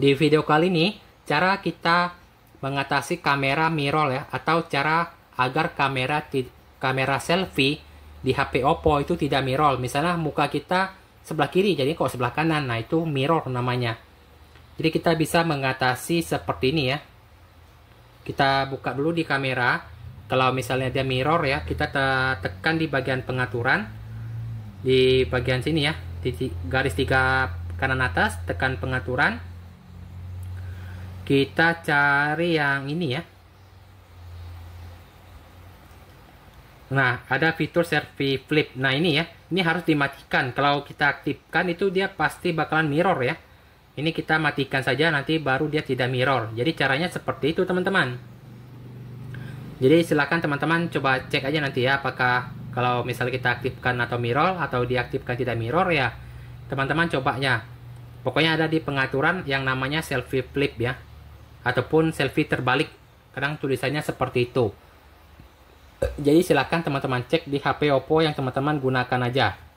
Di video kali ini, cara kita mengatasi kamera mirror ya, atau cara agar kamera kamera selfie di HP Oppo itu tidak mirror. Misalnya muka kita sebelah kiri, jadi kalau sebelah kanan, nah itu mirror namanya. Jadi kita bisa mengatasi seperti ini ya. Kita buka dulu di kamera. Kalau misalnya dia mirror ya, kita tekan di bagian pengaturan. Di bagian sini ya, di garis tiga kanan atas, tekan pengaturan kita cari yang ini ya. Nah, ada fitur selfie Flip. Nah, ini ya. Ini harus dimatikan. Kalau kita aktifkan itu dia pasti bakalan mirror ya. Ini kita matikan saja nanti baru dia tidak mirror. Jadi caranya seperti itu, teman-teman. Jadi silakan teman-teman coba cek aja nanti ya apakah kalau misalnya kita aktifkan atau mirror atau diaktifkan tidak mirror ya. Teman-teman cobanya. Pokoknya ada di pengaturan yang namanya selfie flip ya ataupun selfie terbalik. Kadang tulisannya seperti itu. Eh, jadi silakan teman-teman cek di HP Oppo yang teman-teman gunakan aja.